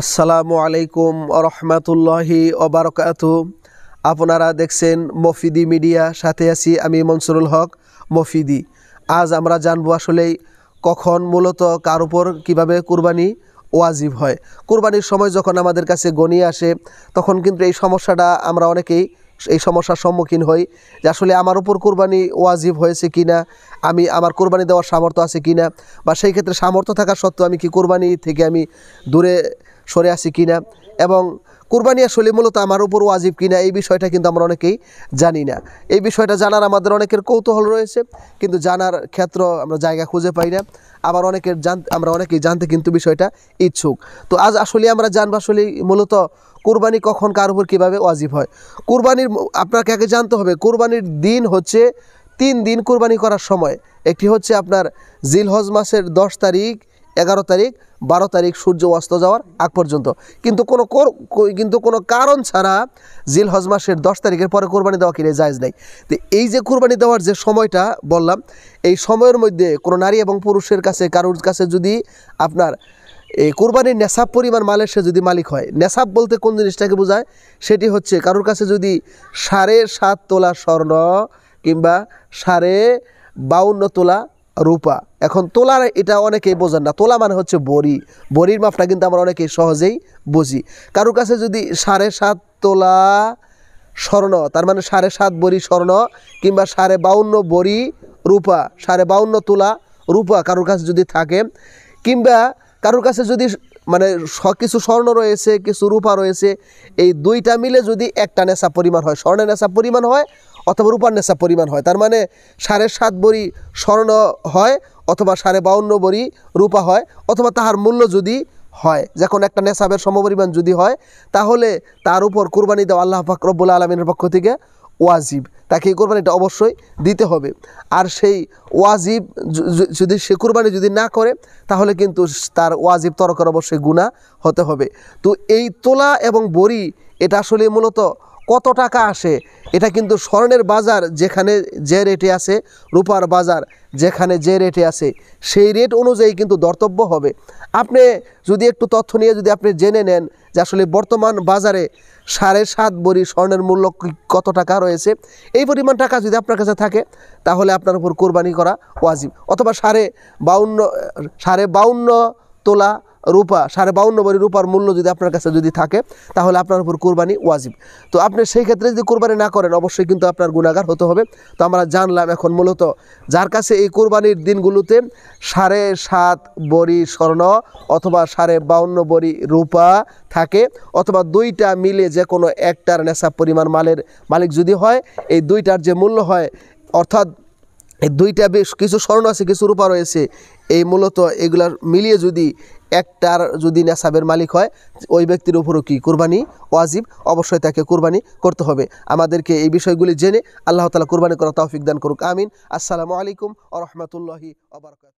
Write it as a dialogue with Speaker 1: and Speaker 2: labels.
Speaker 1: আসসালামু আলাইকুম রহমাতুল্লাহি অবরকাত আপনারা দেখছেন মফিদি মিডিয়া সাথে আছি আমি মনসুরুল হক মফিদি আজ আমরা জানবো আসলেই কখন মূলত কার উপর কীভাবে কুরবানি ওয়াজিব হয় কুরবানির সময় যখন আমাদের কাছে গণিয়ে আসে তখন কিন্তু এই সমস্যাটা আমরা অনেকেই এই সমস্যার সম্মুখীন হই যে আসলে আমার উপর কোরবানি ওয়াজিব হয়েছে কি না আমি আমার কোরবানি দেওয়ার সামর্থ্য আছে কি না বা সেই ক্ষেত্রে সামর্থ্য থাকা সত্ত্বেও আমি কি কোরবানি থেকে আমি দূরে সরে আসি কি না এবং কুরবানি আসলে মূলত আমার উপর ওয়াজিব কিনা এই বিষয়টা কিন্তু আমরা অনেকেই জানি না এই বিষয়টা জানার আমাদের অনেকের কৌতূহল রয়েছে কিন্তু জানার ক্ষেত্র আমরা জায়গা খুঁজে পাই না আবার অনেকের জান আমরা অনেকেই জানতে কিন্তু বিষয়টা ইচ্ছুক তো আজ আসলে আমরা জানবো আসলে মূলত কুরবানি কখন কার উপর কীভাবে ওয়াজিব হয় কুরবানির আপনাকে আগে জানতে হবে কুরবানির দিন হচ্ছে তিন দিন কুরবানি করার সময় একটি হচ্ছে আপনার জিলহজ মাসের দশ তারিখ এগারো তারিখ বারো তারিখ সূর্য অস্ত যাওয়ার আগ পর্যন্ত কিন্তু কোনো কিন্তু কোনো কারণ ছাড়া জিল হজ মাসের দশ তারিখের পরে কোরবানি দেওয়া কিনে জায়জ নাই তো এই যে কোরবানি দেওয়ার যে সময়টা বললাম এই সময়ের মধ্যে কোনো নারী এবং পুরুষের কাছে কারোর কাছে যদি আপনার এই কোরবানির নেশাব পরিমাণ মালের সে যদি মালিক হয় নেশাব বলতে কোন জিনিসটাকে বোঝায় সেটি হচ্ছে কারোর কাছে যদি সাড়ে সাত তোলা স্বর্ণ কিংবা সাড়ে বাউন্ন তোলা রূপা এখন তোলার এটা অনেকেই বোঝেন না তোলা মানে হচ্ছে বড়ি বড়ির মাপটা কিন্তু আমরা অনেকেই সহজেই বুঝি কারোর কাছে যদি সাড়ে সাত তোলা স্বর্ণ তার মানে সাড়ে সাত বড়ি স্বর্ণ কিংবা সাড়ে বাউন্ন বড়ি রূপা সাড়ে বাউন্ন তোলা রূপা কারোর কাছে যদি থাকে কিংবা কারোর কাছে যদি মানে কিছু স্বর্ণ রয়েছে কিছু রূপা রয়েছে এই দুইটা মিলে যদি একটা নেশা পরিমাণ হয় স্বর্ণের নেশা পরিমাণ হয় অথবা রূপার পরিমাণ হয় তার মানে সাড়ে সাত বড়ি স্বর্ণ হয় অথবা সাড়ে বাউন্ন বড়ি রূপা হয় অথবা তাহার মূল্য যদি হয় যখন একটা নেশাবের সমপরিমাণ যদি হয় তাহলে তার উপর কোরবানি দেওয়া আল্লাহ ফাকরবুল আলমিনের পক্ষ থেকে ওয়াজিব তাকে এই কোরবানিটা অবশ্যই দিতে হবে আর সেই ওয়াজিব যদি সে কোরবানি যদি না করে তাহলে কিন্তু তার ওয়াজিব তরকার অবশ্যই গুণা হতে হবে তো এই তোলা এবং বড়ি এটা আসলে মূলত কত টাকা আসে এটা কিন্তু স্বর্ণের বাজার যেখানে যে রেটে আছে রূপার বাজার যেখানে যে রেটে আছে সেই রেট অনুযায়ী কিন্তু দর্তব্য হবে আপনি যদি একটু তথ্য নিয়ে যদি আপনি জেনে নেন যে আসলে বর্তমান বাজারে সাড়ে সাত বড়ি স্বর্ণের মূল্য কত টাকা রয়েছে এই পরিমাণ টাকা যদি আপনার কাছে থাকে তাহলে আপনার উপর কোরবানি করা ওয়াজিব অথবা সাড়ে বাউন্ন সাড়ে বাউন্ন তোলা রূপা সাড়ে বাউন্ন ভরি রূপার মূল্য যদি আপনার কাছে যদি থাকে তাহলে আপনার উপর কোরবানি ওয়াজিব তো আপনি সেই ক্ষেত্রে যদি কোরবানি না করেন অবশ্যই কিন্তু আপনার গুণাগার হতে হবে তো আমরা জানলাম এখন মূলত যার কাছে এই কোরবানির দিনগুলোতে সাড়ে সাত বড়ি স্বর্ণ অথবা সাড়ে বাউন্ন বড়ি রূপা থাকে অথবা দুইটা মিলে যে কোনো একটার নেশা পরিমাণ মালের মালিক যদি হয় এই দুইটার যে মূল্য হয় অর্থাৎ এই দুইটা বেশ কিছু স্বর্ণ আছে কিছু রূপা রয়েছে এই মূলত এগুলা মিলিয়ে যদি একটার যদি নেশাবের মালিক হয় ওই ব্যক্তির উপরও কি কুরবানি ওয়াজিব অবশ্যই তাকে কুরবানি করতে হবে আমাদেরকে এই বিষয়গুলি জেনে আল্লাহ তালা কুরবানি করা তৌফিক দান করুক আমিন আসসালামু আলাইকুম আ রহমতুল্লাহি